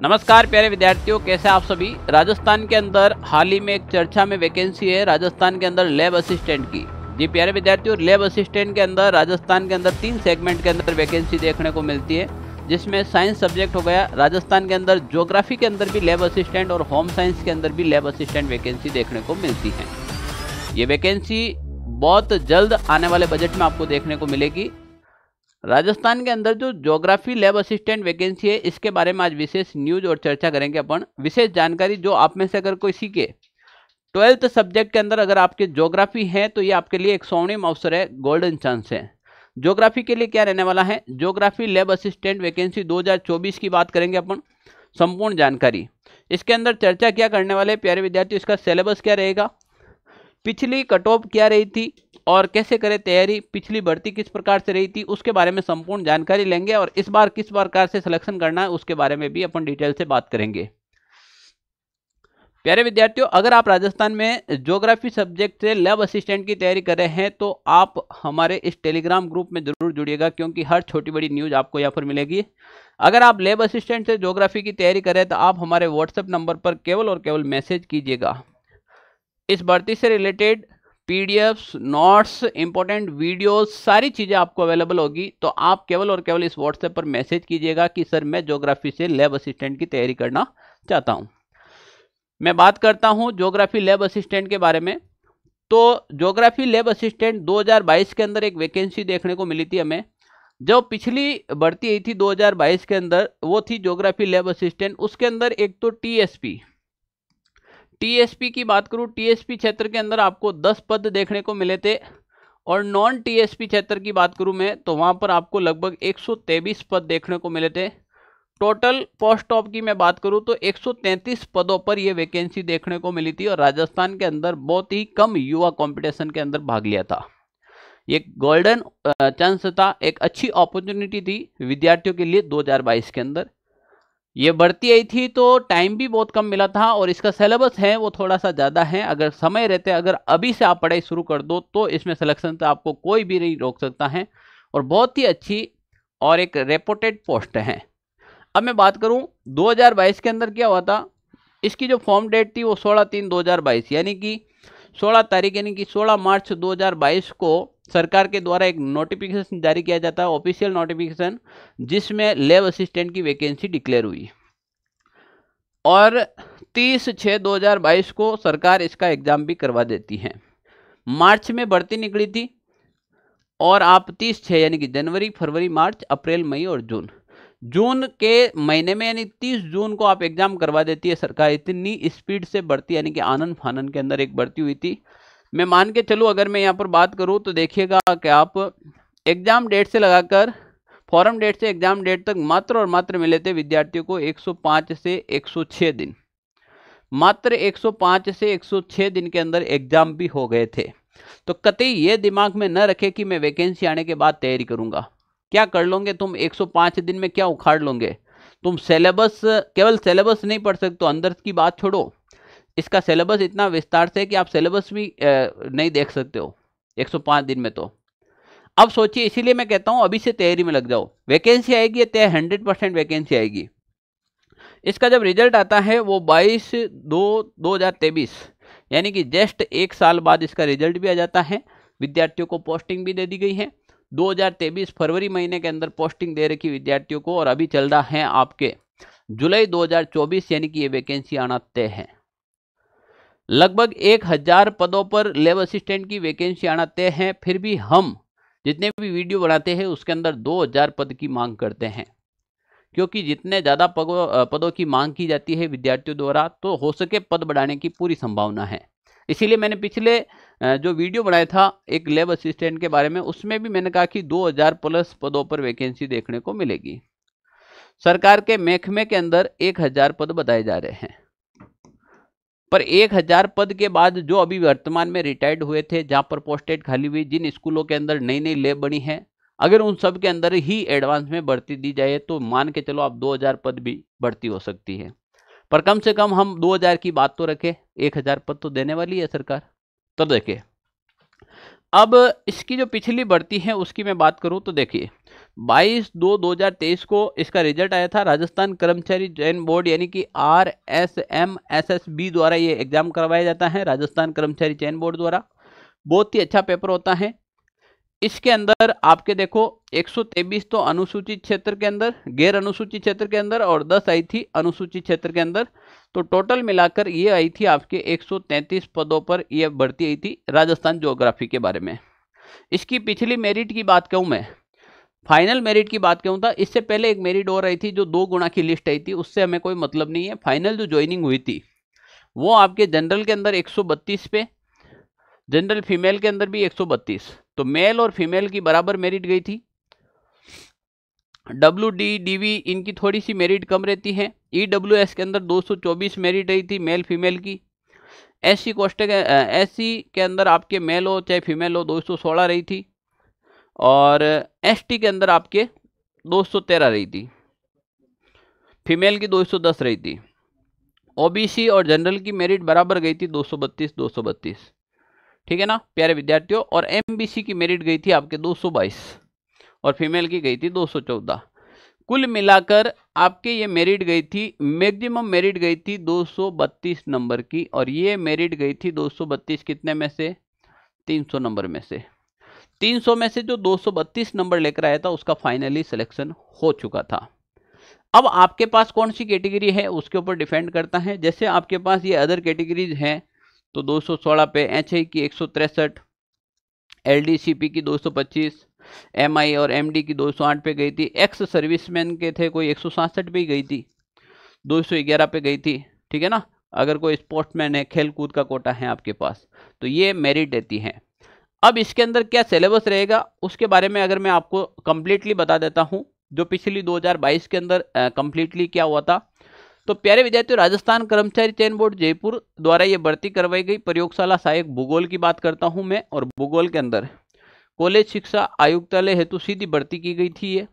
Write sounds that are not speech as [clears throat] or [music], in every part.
नमस्कार प्यारे विद्यार्थियों कैसे आप सभी राजस्थान के अंदर हाल ही में एक चर्चा में वैकेंसी है राजस्थान के अंदर लैब असिस्टेंट की जी प्यारे विद्यार्थियों लैब असिस्टेंट के अंदर राजस्थान के अंदर तीन सेगमेंट के अंदर वैकेंसी देखने को मिलती है जिसमें साइंस सब्जेक्ट हो गया राजस्थान के अंदर ज्योग्राफी के अंदर भी लैब असिस्टेंट और होम साइंस के अंदर भी लैब असिस्टेंट वैकेंसी देखने को मिलती है ये वैकेंसी बहुत जल्द आने वाले बजट में आपको देखने को मिलेगी राजस्थान के अंदर जो ज्योग्राफी लैब असिस्टेंट वैकेंसी है इसके बारे में आज विशेष न्यूज और चर्चा करेंगे अपन विशेष जानकारी जो आप में से अगर कोई सीखे ट्वेल्थ सब्जेक्ट के अंदर अगर आपके ज्योग्राफी है तो ये आपके लिए एक स्वर्णिम अवसर है गोल्डन चांस है ज्योग्राफी के लिए क्या रहने वाला है ज्योग्राफी लैब असिस्टेंट वैकेंसी 2024 की बात करेंगे अपन संपूर्ण जानकारी इसके अंदर चर्चा क्या करने वाले प्यारे विद्यार्थी इसका सिलेबस क्या रहेगा पिछली कट ऑफ क्या रही थी और कैसे करें तैयारी पिछली भर्ती किस प्रकार से रही थी उसके बारे में संपूर्ण जानकारी लेंगे और इस बार किस प्रकार से सिलेक्शन करना है उसके बारे में भी अपन डिटेल से बात करेंगे प्यारे विद्यार्थियों अगर आप राजस्थान में ज्योग्राफी सब्जेक्ट से लैब असिस्टेंट की तैयारी कर रहे हैं तो आप हमारे इस टेलीग्राम ग्रुप में जरूर जुड़िएगा क्योंकि हर छोटी बड़ी न्यूज़ आपको यहाँ पर मिलेगी अगर आप लैब असिस्टेंट से ज्योग्राफी की तैयारी कर रहे हैं तो आप हमारे व्हाट्सएप नंबर पर केवल और केवल मैसेज कीजिएगा इस भर्ती से related PDFs notes important videos सारी चीज़ें आपको अवेलेबल होगी तो आप केवल और केवल इस व्हाट्सएप पर मैसेज कीजिएगा कि सर मैं जोग्राफी से लैब असिस्टेंट की तैयारी करना चाहता हूँ मैं बात करता हूँ जोग्राफी लैब असिस्टेंट के बारे में तो जोग्राफी लैब असिस्टेंट 2022 के अंदर एक वैकेंसी देखने को मिली थी हमें जो पिछली भर्ती आई थी 2022 के अंदर वो थी जोग्राफी लैब असिस्टेंट उसके अंदर एक तो टीएसपी टीएसपी की बात करूँ टीएसपी क्षेत्र के अंदर आपको दस पद देखने को मिले थे और नॉन टीएसपी क्षेत्र की बात करूँ मैं तो वहाँ पर आपको लगभग एक पद देखने को मिले थे टोटल पोस्ट ऑफ की मैं बात करूं तो 133 पदों पर यह वैकेंसी देखने को मिली थी और राजस्थान के अंदर बहुत ही कम युवा कंपटीशन के अंदर भाग लिया था ये गोल्डन चांस था एक अच्छी अपॉर्चुनिटी थी विद्यार्थियों के लिए 2022 के अंदर ये बढ़ती आई थी तो टाइम भी बहुत कम मिला था और इसका सिलेबस है वो थोड़ा सा ज़्यादा है अगर समय रहते अगर अभी से आप पढ़ाई शुरू कर दो तो इसमें सिलेक्शन तो आपको कोई भी नहीं रोक सकता है और बहुत ही अच्छी और एक रेपोटेड पोस्ट है अब मैं बात करूं 2022 के अंदर क्या हुआ था इसकी जो फॉर्म डेट थी वो सोलह तीन दो यानी कि सोलह तारीख यानी कि सोलह मार्च दो को सरकार के द्वारा एक नोटिफिकेशन जारी किया जाता है ऑफिशियल नोटिफिकेशन जिसमें लेब असिस्टेंट की वैकेंसी डिक्लेयर हुई और 30 छः 2022 को सरकार इसका एग्ज़ाम भी करवा देती है मार्च में भर्ती निकली थी और आप 30 छः यानी कि जनवरी फरवरी मार्च अप्रैल मई और जून जून के महीने में यानी 30 जून को आप एग्ज़ाम करवा देती है सरकार इतनी स्पीड से बढ़ती यानी कि आनंद फानन के अंदर एक बढ़ती हुई थी मैं मान के चलूँ अगर मैं यहाँ पर बात करूँ तो देखिएगा कि आप एग्ज़ाम डेट से लगाकर फॉरम डेट से एग्ज़ाम डेट तक मात्र और मात्र मिले थे विद्यार्थियों को 105 से 106 दिन मात्र 105 से 106 दिन के अंदर एग्ज़ाम भी हो गए थे तो कतई ये दिमाग में न रखे कि मैं वैकेंसी आने के बाद तैयारी करूँगा क्या कर लोगे तुम 105 दिन में क्या उखाड़ लोगे तुम सेलेबस केवल सेलेबस नहीं पढ़ सकते अंदर की बात छोड़ो इसका सिलेबस इतना विस्तार से कि आप सिलेबस भी नहीं देख सकते हो 105 दिन में तो अब सोचिए इसीलिए मैं कहता हूँ अभी से तैयारी में लग जाओ वैकेंसी आएगी तय हंड्रेड परसेंट वैकेंसी आएगी इसका जब रिजल्ट आता है वो 22 दो दो हज़ार तेईस यानी कि जस्ट एक साल बाद इसका रिजल्ट भी आ जाता है विद्यार्थियों को पोस्टिंग भी दे दी गई है 2023 फरवरी महीने के अंदर पोस्टिंग दे रखी विद्यार्थियों को और अभी चल रहा है आपके जुलाई 2024 यानी कि ये वैकेंसी आना तय है लगभग एक हजार पदों पर लेब असिस्टेंट की वैकेंसी आना तय है फिर भी हम जितने भी वीडियो बनाते हैं उसके अंदर दो हजार पद की मांग करते हैं क्योंकि जितने ज़्यादा पदों की मांग की जाती है विद्यार्थियों द्वारा तो हो सके पद बढ़ाने की पूरी संभावना है इसीलिए मैंने पिछले जो वीडियो बनाया था एक लेब असिस्टेंट के बारे में उसमें भी मैंने कहा कि 2000 प्लस पदों पर वैकेंसी देखने को मिलेगी सरकार के महकमे के अंदर 1000 पद बताए जा रहे हैं पर 1000 पद के बाद जो अभी वर्तमान में रिटायर्ड हुए थे जहां पर पोस्टेड खाली हुई जिन स्कूलों के अंदर नई नई लेब बनी है अगर उन सब के अंदर ही एडवांस में बढ़ती दी जाए तो मान के चलो आप 2000 पद भी बढ़ती हो सकती है पर कम से कम हम 2000 की बात तो रखें 1000 पद तो देने वाली है सरकार तो देखिए अब इसकी जो पिछली बढ़ती है उसकी मैं बात करूं तो देखिए 22 दो 2023 को इसका रिजल्ट आया था राजस्थान कर्मचारी चयन बोर्ड यानी कि R S M S S B द्वारा ये एग्ज़ाम करवाया जाता है राजस्थान कर्मचारी चयन बोर्ड द्वारा बहुत ही अच्छा पेपर होता है इसके अंदर आपके देखो एक तो अनुसूचित क्षेत्र के अंदर गैर अनुसूचित क्षेत्र के अंदर और 10 आई थी अनुसूचित क्षेत्र के अंदर तो टोटल मिलाकर ये आई थी आपके 133 पदों पर यह भर्ती आई थी राजस्थान जोग्राफी के बारे में इसकी पिछली मेरिट की बात कहूँ मैं फाइनल मेरिट की बात कहूँ था तो इससे पहले एक मेरिट और आई थी जो दो गुणा की लिस्ट आई थी उससे हमें कोई मतलब नहीं है फाइनल जो ज्वाइनिंग हुई थी वो आपके जनरल के अंदर एक पे जनरल फीमेल के अंदर भी एक तो मेल और फीमेल की बराबर मेरिट गई थी डब्ल्यू डी डी वी इनकी थोड़ी सी मेरिट कम रहती है ई डब्ल्यू एस के अंदर 224 मेरिट रही थी मेल फीमेल की एस सी कोस्टे एस सी के अंदर आपके मेल हो चाहे फीमेल हो 216 रही थी और एस टी के अंदर आपके 213 रही थी फीमेल की 210 रही थी ओबीसी और जनरल की मेरिट बराबर गई थी 232 232 ठीक है ना प्यारे विद्यार्थियों और एम की मेरिट गई थी आपके दो और फीमेल की गई थी दो कुल मिलाकर आपके ये मेरिट गई थी मैक्सिमम मेरिट गई थी 232 नंबर की और ये मेरिट गई थी 232 कितने में से 300 नंबर में से 300 में से जो 232 नंबर लेकर आया था उसका फाइनली सिलेक्शन हो चुका था अब आपके पास कौन सी कैटेगरी है उसके ऊपर डिपेंड करता है जैसे आपके पास ये अदर कैटेगरीज हैं तो दो सौ सोलह पे एच आई की एक सौ तिरसठ एल डी सी पी की दो सौ पच्चीस एम आई और एम डी की दो सौ आठ पे गई थी एक्स सर्विसमैन के थे कोई एक सौ सासठ पे गई थी दो सौ ग्यारह पे गई थी ठीक है ना अगर कोई स्पोर्ट्समैन है खेल कूद का कोटा है आपके पास तो ये मेरिट देती हैं अब इसके अंदर क्या सिलेबस रहेगा उसके बारे में अगर मैं आपको कम्प्लीटली बता देता हूँ जो पिछली 2022 के अंदर कम्प्लीटली क्या हुआ था तो प्यारे विद्यार्थियों राजस्थान कर्मचारी चयन बोर्ड जयपुर द्वारा ये भर्ती करवाई गई प्रयोगशाला सहायक भूगोल की बात करता हूँ मैं और भूगोल के अंदर कॉलेज शिक्षा आयुक्तालय हेतु सीधी भर्ती की गई थी ये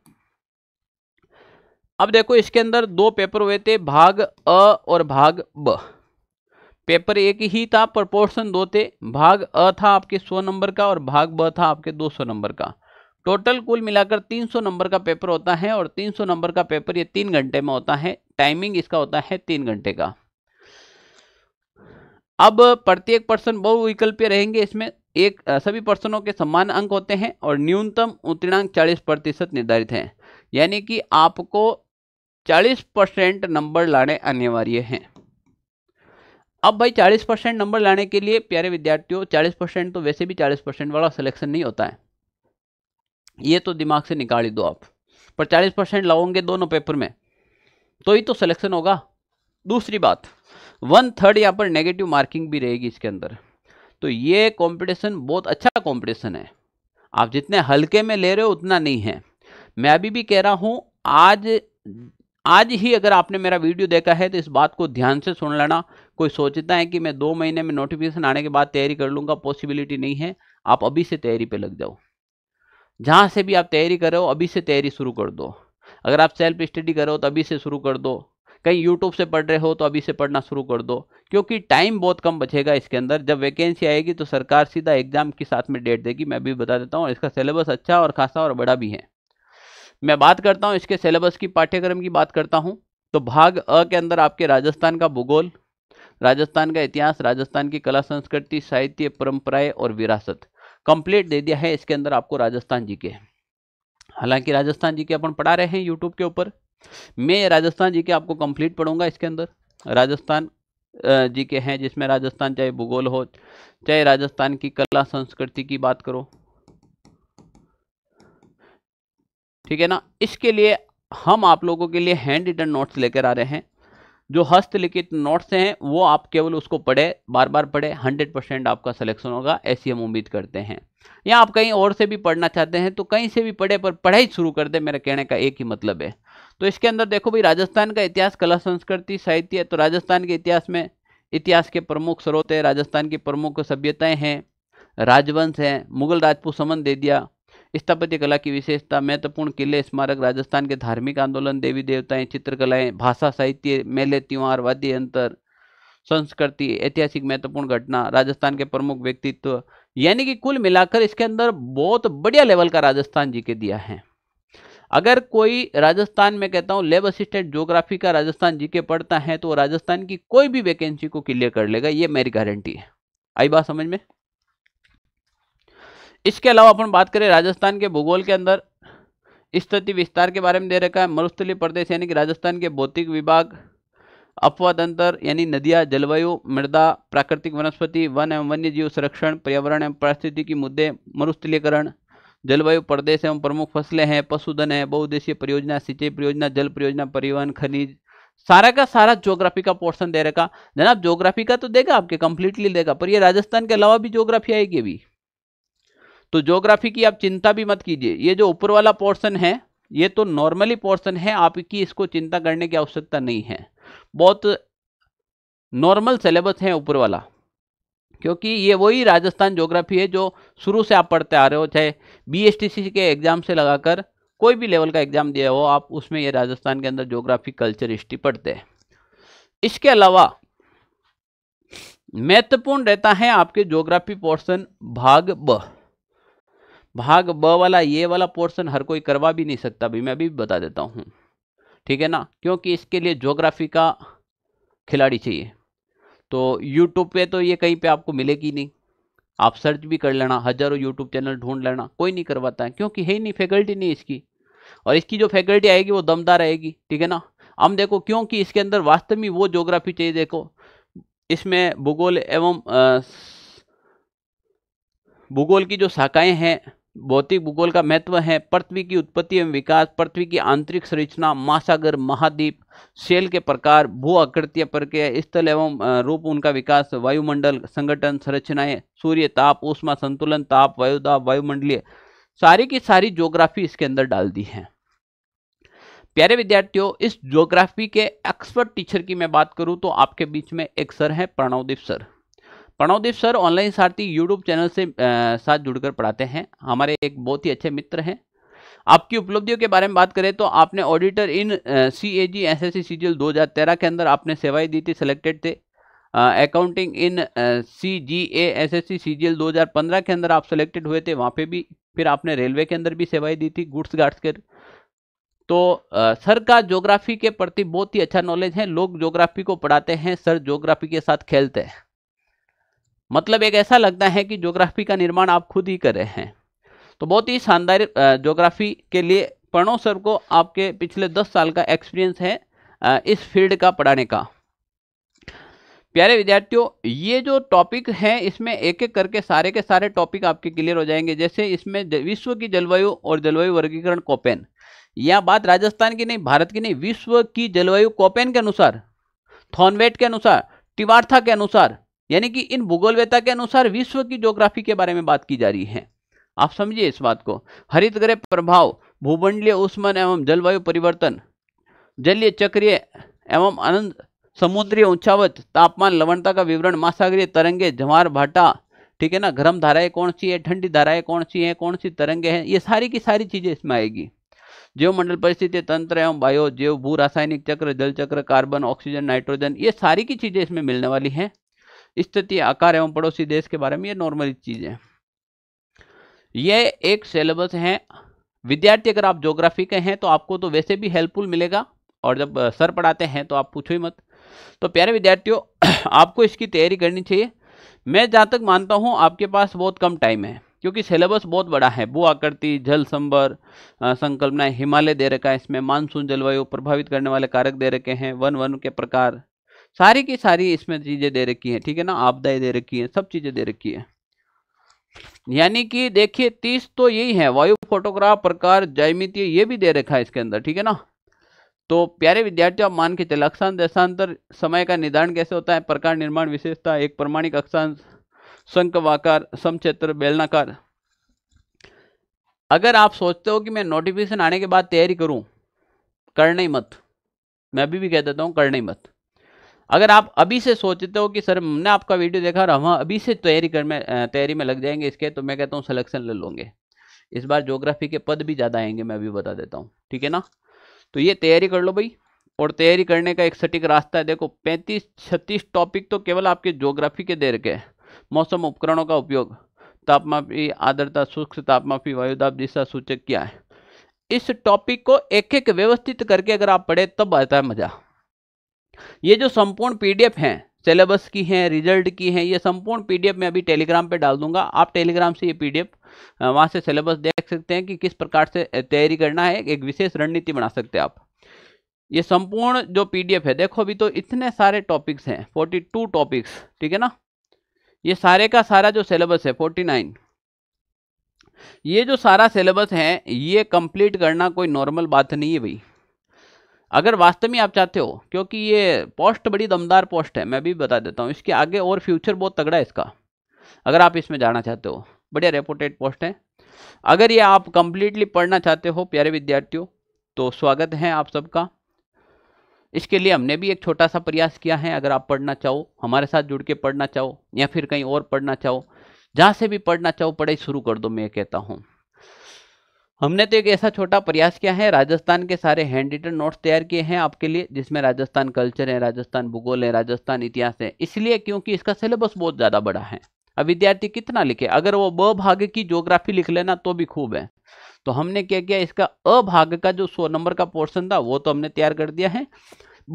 अब देखो इसके अंदर दो पेपर हुए थे भाग अ और भाग ब पेपर एक ही था पर दो थे भाग अ था आपके सौ नंबर का और भाग ब था आपके दो सौ नंबर का टोटल कुल मिलाकर 300 नंबर का पेपर होता है और 300 नंबर का पेपर ये तीन घंटे में होता है टाइमिंग इसका होता है तीन घंटे का अब प्रत्येक पर्सन बहुविकल्पीय रहेंगे इसमें एक सभी पर्सनों के समान अंक होते हैं और न्यूनतम उत्तीर्णांक 40 प्रतिशत निर्धारित है यानी कि आपको 40 परसेंट नंबर लाने अनिवार्य हैं अब भाई 40 परसेंट नंबर लाने के लिए प्यारे विद्यार्थियों 40 परसेंट तो वैसे भी 40 परसेंट वाला सिलेक्शन नहीं होता है ये तो दिमाग से निकाल ही दो आप पर चालीस परसेंट लाओगे दोनों पेपर में तो ही तो सिलेक्शन होगा दूसरी बात वन थर्ड यहाँ पर नेगेटिव मार्किंग भी रहेगी इसके अंदर तो ये कंपटीशन बहुत अच्छा कंपटीशन है आप जितने हल्के में ले रहे हो उतना नहीं है मैं अभी भी कह रहा हूँ आज आज ही अगर आपने मेरा वीडियो देखा है तो इस बात को ध्यान से सुन लेना कोई सोचता है कि मैं दो महीने में नोटिफिकेशन आने के बाद तैयारी कर लूँगा पॉसिबिलिटी नहीं है आप अभी से तैयारी पे लग जाओ जहाँ से भी आप तैयारी करो अभी से तैयारी शुरू कर दो अगर आप सेल्फ स्टडी करो तो अभी से शुरू कर दो कहीं यूट्यूब से पढ़ रहे हो तो अभी से पढ़ना शुरू कर दो क्योंकि टाइम बहुत कम बचेगा इसके अंदर जब वैकेंसी आएगी तो सरकार सीधा एग्जाम के साथ में डेट देगी मैं अभी बता देता हूँ इसका सिलेबस अच्छा और खासा और बड़ा भी है मैं बात करता हूँ इसके सिलेबस की पाठ्यक्रम की बात करता हूँ तो भाग अ के अंदर आपके राजस्थान का भूगोल राजस्थान का इतिहास राजस्थान की कला संस्कृति साहित्य परंपराएं और विरासत कंप्लीट दे दिया है इसके अंदर आपको राजस्थान जी के हालांकि राजस्थान जी के अपन पढ़ा रहे हैं यूट्यूब के ऊपर मैं राजस्थान जी के आपको कंप्लीट पढ़ूंगा इसके अंदर राजस्थान जी के हैं जिसमें राजस्थान चाहे भूगोल हो चाहे राजस्थान की कला संस्कृति की बात करो ठीक है ना इसके लिए हम आप लोगों के लिए हैंड रिटर्न नोट्स लेकर आ रहे हैं जो हस्तलिखित नोट्स हैं वो आप केवल उसको पढ़े बार बार पढ़े हंड्रेड परसेंट आपका सिलेक्शन होगा ऐसी हम उम्मीद करते हैं या आप कहीं और से भी पढ़ना चाहते हैं तो कहीं से भी पढ़े पर पढ़ाई शुरू कर दे मेरे कहने का एक ही मतलब है तो इसके अंदर देखो भाई राजस्थान का इतिहास कला संस्कृति साहित्य तो राजस्थान के इतिहास में इतिहास के प्रमुख स्रोत है राजस्थान की प्रमुख सभ्यताएँ हैं राजवंश हैं मुगल राजपूत समन दे दिया स्थापत्य कला की विशेषता महत्वपूर्ण किले स्मारक राजस्थान के धार्मिक आंदोलन देवी देवताएं चित्रकलाएं भाषा साहित्य मेले त्यौहार वाद्य यंत्र संस्कृति ऐतिहासिक महत्वपूर्ण घटना राजस्थान के प्रमुख व्यक्तित्व यानी कि कुल मिलाकर इसके अंदर बहुत बढ़िया लेवल का राजस्थान जी के दिया है अगर कोई राजस्थान में कहता हूँ लेब असिस्टेंट ज्योग्राफी का राजस्थान जी के पढ़ता है तो राजस्थान की कोई भी वैकेंसी को क्लियर कर लेगा ये मेरी गारंटी है आई बात समझ में इसके अलावा अपन बात करें राजस्थान के भूगोल के अंदर स्थिति विस्तार के बारे में दे रखा है मरुस्थली प्रदेश यानी कि राजस्थान के भौतिक विभाग अपवाद अंतर यानी नदियाँ जलवायु मृदा प्राकृतिक वनस्पति वन एवं वन्य जीव संरक्षण पर्यावरण एवं पारिस्थितिकी मुद्दे मरुस्थलीकरण जलवायु प्रदेश एवं प्रमुख फसलें हैं पशुधन है बहुउद्देशीय परियोजना सिंचाई परियोजना जल परियोजना परिवहन खनिज सारा का सारा ज्योग्राफी का पोर्शन दे रखा जनाब ज्योग्राफी का तो देगा आपके कंप्लीटली देगा पर ये राजस्थान के अलावा भी ज्योग्राफी आएगी अभी तो ज्योग्राफी की आप चिंता भी मत कीजिए ये जो ऊपर वाला पोर्सन है ये तो नॉर्मली पोर्सन है आपकी इसको चिंता करने की आवश्यकता नहीं है बहुत नॉर्मल सिलेबस है ऊपर वाला क्योंकि ये वही राजस्थान ज्योग्राफी है जो शुरू से आप पढ़ते आ रहे हो चाहे बीएसटीसी के एग्ज़ाम से लगाकर कोई भी लेवल का एग्ज़ाम दिया हो आप उसमें ये राजस्थान के अंदर ज्योग्राफी कल्चर हिस्ट्री पढ़ते हैं इसके अलावा महत्वपूर्ण रहता है आपके ज्योग्राफी पोर्शन भाग ब भाग ब वाला ये वाला पोर्शन हर कोई करवा भी नहीं सकता भी मैं भी बता देता हूँ ठीक है ना क्योंकि इसके लिए जोग्राफी का खिलाड़ी चाहिए तो यूट्यूब पे तो ये कहीं पे आपको मिलेगी नहीं आप सर्च भी कर लेना हजारों यूट्यूब चैनल ढूंढ लेना कोई नहीं करवाता है क्योंकि है ही नहीं फैकल्टी नहीं इसकी और इसकी जो फैकल्टी आएगी वो दमदार आएगी ठीक है ना हम देखो क्योंकि इसके अंदर वास्तव में वो ज्योग्राफी चाहिए देखो इसमें भूगोल एवं भूगोल की जो शाखाएँ हैं भौतिक भूगोल का महत्व है पृथ्वी की उत्पत्ति एवं विकास पृथ्वी की आंतरिक संरचना महासागर महाद्वीप शेल के प्रकार भू आकृतियां प्रक्रिया स्थल एवं रूप उनका विकास वायुमंडल संगठन संरचनाएं सूर्य ताप ऊष्मा संतुलन ताप वायुदाप वायुमंडलीय सारी की सारी ज्योग्राफी इसके अंदर डाल दी है प्यारे विद्यार्थियों इस ज्योग्राफी के एक्सपर्ट टीचर की मैं बात करूं तो आपके बीच में एक सर हैं Pranavdeep sir Pranavdeep sir online Sarathi YouTube channel से आ, साथ जुड़कर पढ़ाते हैं हमारे एक बहुत ही अच्छे मित्र हैं आपकी उपलब्धियों के बारे में बात करें तो आपने auditor in C A G S S C CGL दो हज़ार तेरह के अंदर आपने सेवाएं दी थी सिलेक्टेड थे accounting in C G A S S C CGL दो हज़ार पंद्रह के अंदर आप सिलेक्टेड हुए थे वहाँ पे भी फिर आपने रेलवे के अंदर भी सेवाएं दी थी गुड्स गार्ड्स के तो आ, सर का ज्योग्राफी के प्रति बहुत ही अच्छा नॉलेज है लोग जोग्राफी को पढ़ाते हैं सर जोग्राफी के साथ खेलते हैं मतलब एक ऐसा लगता है कि ज्योग्राफी का निर्माण आप खुद ही कर रहे हैं तो बहुत ही शानदार जोग्राफी के लिए प्रणव सर को आपके पिछले दस साल का एक्सपीरियंस है इस फील्ड का पढ़ाने का प्यारे विद्यार्थियों ये जो टॉपिक है इसमें एक एक करके सारे के सारे टॉपिक आपके क्लियर हो जाएंगे जैसे इसमें विश्व की जलवायु और जलवायु वर्गीकरण कॉपेन यह बात राजस्थान की नहीं भारत की नहीं विश्व की जलवायु कॉपेन के अनुसार थॉनवेट के अनुसार टिवार्था के अनुसार यानी कि इन भूगोलवेता के अनुसार विश्व की ज्योग्राफी के बारे में बात की जा रही है आप समझिए इस बात को हरित ग्रह प्रभाव भूमंडलीय उष्मन एवं जलवायु परिवर्तन जलीय चक्रीय एवं अनंत समुद्रीय ऊंचावत तापमान लवणता का विवरण महासागरीय तरंगे जवार भाटा ठीक है ना गर्म धाराएं कौन सी है ठंडी धाराएं कौन सी हैं कौन सी तरंगे हैं ये सारी की सारी चीज़ें इसमें आएगी मंडल परिस्थिति तंत्र एवं बायो जीव भू रासायनिक चक्र जल चक्र कार्बन ऑक्सीजन नाइट्रोजन ये सारी की चीज़ें इसमें मिलने वाली हैं स्थिति आकार एवं पड़ोसी देश के बारे में ये नॉर्मल चीज़ है ये एक सिलेबस है विद्यार्थी अगर आप ज्योग्राफी के हैं तो आपको तो वैसे भी हेल्पफुल मिलेगा और जब सर पढ़ाते हैं तो आप पूछो ही मत तो प्यारे विद्यार्थियों [clears throat] आपको इसकी तैयारी करनी चाहिए मैं जहाँ तक मानता हूँ आपके पास बहुत कम टाइम है क्योंकि सिलेबस बहुत बड़ा है भू आकृति जल संबर संकल्पनाएं हिमालय दे रखा है इसमें मानसून जलवायु प्रभावित करने वाले कारक दे रखे हैं वन वन के प्रकार सारी की सारी इसमें चीज़ें दे रखी हैं ठीक है ना आपदाएं दे रखी हैं सब चीज़ें दे रखी है यानी कि देखिए तीस तो यही है वायु फोटोग्राफ प्रकार जयमित ये भी दे रखा है इसके अंदर ठीक है ना तो प्यारे विद्यार्थी आप मान के चले अक्षांश देशांतर समय का निर्धारण कैसे होता है प्रकार निर्माण विशेषता एक प्रमाणिक अक्षांश शंकवाकार समक्षेत्र बेलनाकार अगर आप सोचते हो कि मैं नोटिफिकेशन आने के बाद तैयारी करूं करने ही मत मैं अभी भी कह देता हूं करने ही मत अगर आप अभी से सोचते हो कि सर हमने आपका वीडियो देखा और हम अभी से तैयारी कर में तैयारी में लग जाएंगे इसके तो मैं कहता हूँ सलेक्शन ले लोगे इस बार जोग्राफी के पद भी ज़्यादा आएंगे मैं अभी बता देता हूँ ठीक है ना तो ये तैयारी कर लो भाई और तैयारी करने का एक सटीक रास्ता है देखो पैंतीस छत्तीस टॉपिक तो केवल आपके ज्योग्राफी के देर के मौसम उपकरणों का उपयोग तापमापी आदरता सूक्ष्म तापमापी वायुदाप दिशा सूचक क्या है इस टॉपिक को एक एक व्यवस्थित करके अगर आप पढ़े तब आता है मज़ा ये जो संपूर्ण पीडीएफ हैं सिलेबस की हैं रिजल्ट की हैं ये संपूर्ण पीडीएफ मैं अभी टेलीग्राम पे डाल दूंगा आप टेलीग्राम से ये पीडीएफ वहाँ से सिलेबस देख सकते हैं कि किस प्रकार से तैयारी करना है एक विशेष रणनीति बना सकते हैं आप ये संपूर्ण जो पीडीएफ है देखो अभी तो इतने सारे टॉपिक्स हैं फोर्टी टू टॉपिक्स ठीक है ना ये सारे का सारा जो सिलेबस है फोर्टी नाइन ये जो सारा सिलेबस है ये कंप्लीट करना कोई नॉर्मल बात नहीं है भाई अगर वास्तव में आप चाहते हो क्योंकि ये पोस्ट बड़ी दमदार पोस्ट है मैं भी बता देता हूँ इसके आगे और फ्यूचर बहुत तगड़ा है इसका अगर आप इसमें जाना चाहते हो बढ़िया रेपोटेड पोस्ट है अगर ये आप कंप्लीटली पढ़ना चाहते हो प्यारे विद्यार्थियों तो स्वागत है आप सबका इसके लिए हमने भी एक छोटा सा प्रयास किया है अगर आप पढ़ना चाहो हमारे साथ जुड़ के पढ़ना चाहो या फिर कहीं और पढ़ना चाहो जहाँ से भी पढ़ना चाहो पढ़ाई शुरू कर दो मैं कहता हूँ हमने तो एक ऐसा छोटा प्रयास किया है राजस्थान के सारे हैंड रिटन नोट्स तैयार किए हैं आपके लिए जिसमें राजस्थान कल्चर है राजस्थान भूगोल है राजस्थान इतिहास है इसलिए क्योंकि इसका सिलेबस बहुत ज़्यादा बड़ा है अब विद्यार्थी कितना लिखे अगर वो ब भाग की ज्योग्राफी लिख लेना तो भी खूब है तो हमने क्या किया इसका अ भाग का जो सौ नंबर का पोर्शन था वो तो हमने तैयार कर दिया है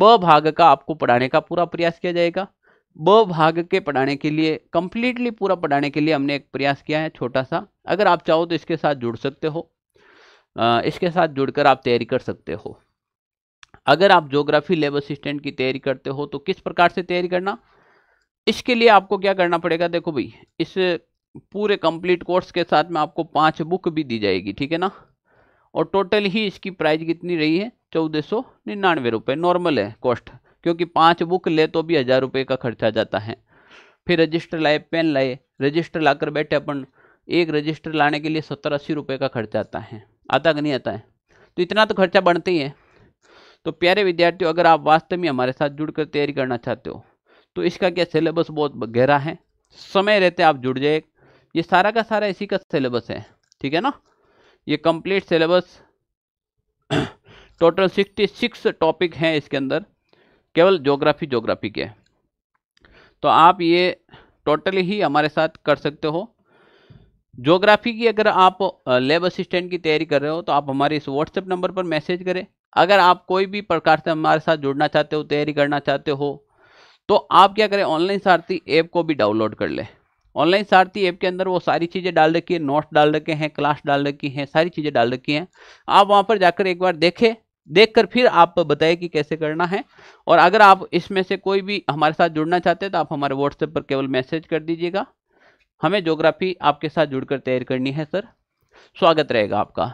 ब भाग का आपको पढ़ाने का पूरा प्रयास किया जाएगा ब भाग के पढ़ाने के लिए कंप्लीटली पूरा पढ़ाने के लिए हमने एक प्रयास किया है छोटा सा अगर आप चाहो तो इसके साथ जुड़ सकते हो इसके साथ जुड़कर आप तैयारी कर सकते हो अगर आप जोग्राफी लेब असिस्टेंट की तैयारी करते हो तो किस प्रकार से तैयारी करना इसके लिए आपको क्या करना पड़ेगा देखो भाई इस पूरे कंप्लीट कोर्स के साथ में आपको पांच बुक भी दी जाएगी ठीक है ना और टोटल ही इसकी प्राइस कितनी रही है चौदह सौ निन्यानवे रुपये नॉर्मल है कॉस्ट क्योंकि पांच बुक ले तो भी हज़ार रुपये का खर्चा जाता है फिर रजिस्टर लाए पेन लाए रजिस्टर लाकर बैठे अपन एक रजिस्टर लाने के लिए सत्तर अस्सी रुपये का खर्चा आता है आता कि नहीं आता है तो इतना तो खर्चा बढ़ते ही है तो प्यारे विद्यार्थियों अगर आप वास्तव में हमारे साथ जुड़कर तैयारी करना चाहते हो तो इसका क्या सिलेबस बहुत गहरा है समय रहते आप जुड़ जाए ये सारा का सारा इसी का सिलेबस है ठीक है ना ये complete syllabus total sixty six topic हैं इसके अंदर केवल जोग्राफी जोग्राफी के तो आप ये टोटली ही हमारे साथ कर सकते हो जोग्राफी की अगर आप लेब असिस्टेंट की तैयारी कर रहे हो तो आप हमारे इस व्हाट्सएप नंबर पर मैसेज करें अगर आप कोई भी प्रकार से हमारे साथ जुड़ना चाहते हो तैयारी करना चाहते हो तो आप क्या करें ऑनलाइन सारथी ऐप को भी डाउनलोड कर लें ऑनलाइन सारथी ऐप के अंदर वो सारी चीज़ें डाल रखी है नोट्स डाल रखे हैं क्लास डाल रखी हैं सारी चीज़ें डाल रखी हैं आप वहाँ पर जाकर एक बार देखें देखकर फिर आप बताएं कि कैसे करना है और अगर आप इसमें से कोई भी हमारे साथ जुड़ना चाहते हैं तो आप हमारे व्हाट्सएप पर केवल मैसेज कर दीजिएगा हमें जोग्राफी आपके साथ जुड़कर तैयार करनी है सर स्वागत रहेगा आपका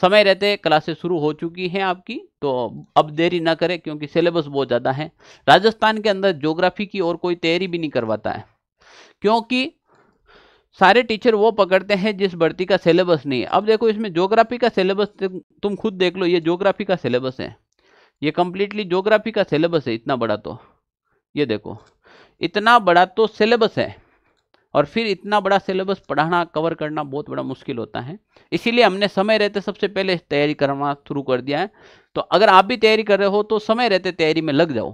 समय रहते क्लासेस शुरू हो चुकी हैं आपकी तो अब देरी ना करें क्योंकि सिलेबस बहुत ज़्यादा है राजस्थान के अंदर जोग्राफी की और कोई तैयारी भी नहीं करवाता है क्योंकि सारे टीचर वो पकड़ते हैं जिस भर्ती का सिलेबस नहीं है अब देखो इसमें जोग्राफी का सिलेबस तुम खुद देख लो ये जोग्राफी का सिलेबस है ये कम्प्लीटली जोग्राफी का सिलेबस है इतना बड़ा तो ये देखो इतना बड़ा तो सिलेबस है और फिर इतना बड़ा सिलेबस पढ़ाना कवर करना बहुत बड़ा मुश्किल होता है इसीलिए हमने समय रहते सबसे पहले तैयारी करना शुरू कर दिया है तो अगर आप भी तैयारी कर रहे हो तो समय रहते तैयारी में लग जाओ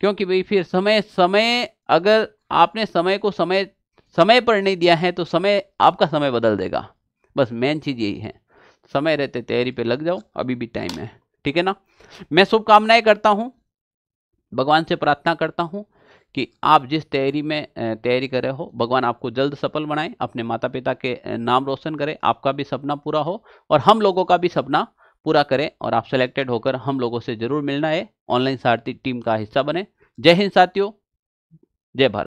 क्योंकि भाई फिर समय समय अगर आपने समय को समय समय पर नहीं दिया है तो समय आपका समय बदल देगा बस मेन चीज़ यही है समय रहते तैयारी पे लग जाओ अभी भी टाइम है ठीक है ना मैं शुभकामनाएं करता हूँ भगवान से प्रार्थना करता हूँ कि आप जिस तैयारी में तैयारी कर रहे हो भगवान आपको जल्द सफल बनाए अपने माता पिता के नाम रोशन करें आपका भी सपना पूरा हो और हम लोगों का भी सपना पूरा करें और आप सेलेक्टेड होकर हम लोगों से जरूर मिलना है ऑनलाइन सारथी टीम का हिस्सा बने जय हिंद साथियों जय भारत